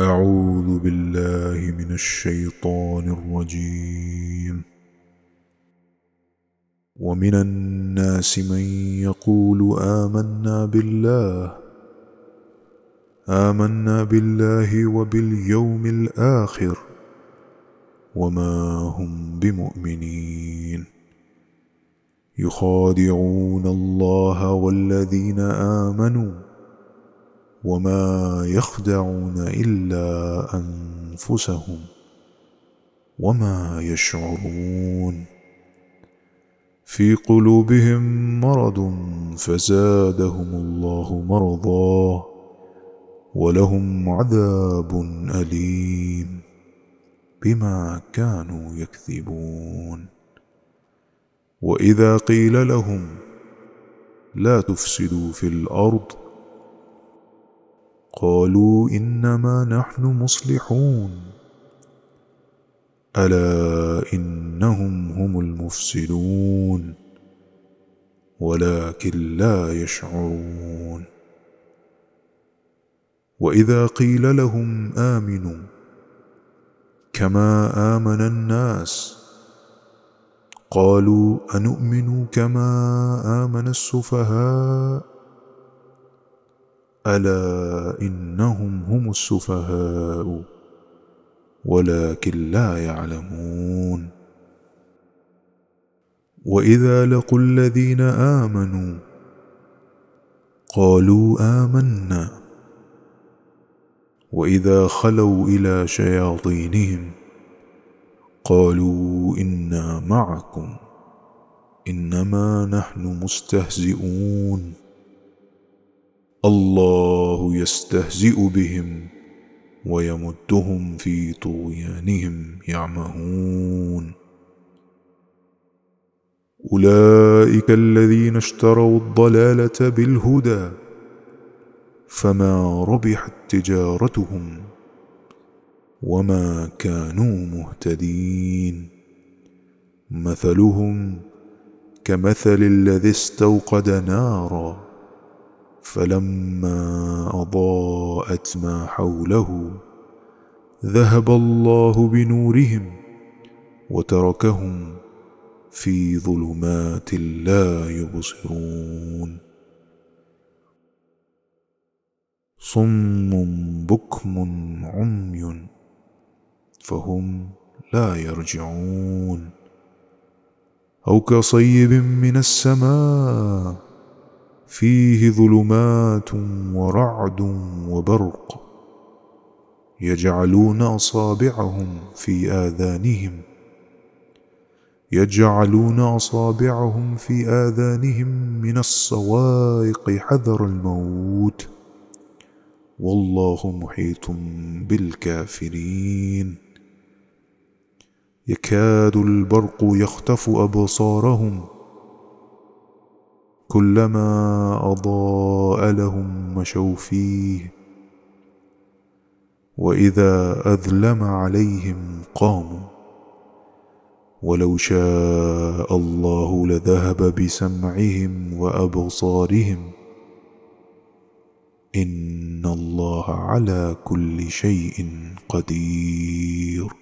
أعوذ بالله من الشيطان الرجيم ومن الناس من يقول آمنا بالله آمنا بالله وباليوم الآخر وما هم بمؤمنين يخادعون الله والذين آمنوا وما يخدعون الا انفسهم وما يشعرون في قلوبهم مرض فزادهم الله مرضا ولهم عذاب اليم بما كانوا يكذبون واذا قيل لهم لا تفسدوا في الارض قالوا انما نحن مصلحون الا انهم هم المفسدون ولكن لا يشعرون واذا قيل لهم امنوا كما امن الناس قالوا انؤمن كما امن السفهاء الا انهم هم السفهاء ولكن لا يعلمون واذا لقوا الذين امنوا قالوا امنا واذا خلوا الى شياطينهم قالوا انا معكم انما نحن مستهزئون الله يستهزئ بهم ويمدهم في طغيانهم يعمهون اولئك الذين اشتروا الضلاله بالهدى فما ربحت تجارتهم وما كانوا مهتدين مثلهم كمثل الذي استوقد نارا فلما اضاءت ما حوله ذهب الله بنورهم وتركهم في ظلمات لا يبصرون صم بكم عمي فهم لا يرجعون او كصيب من السماء فيه ظلمات ورعد وبرق يجعلون اصابعهم في اذانهم يجعلون اصابعهم في اذانهم من الصوائق حذر الموت والله محيط بالكافرين يكاد البرق يخطف ابصارهم كلما أضاء لهم مشوا فيه وإذا أذلم عليهم قاموا ولو شاء الله لذهب بسمعهم وأبصارهم إن الله على كل شيء قدير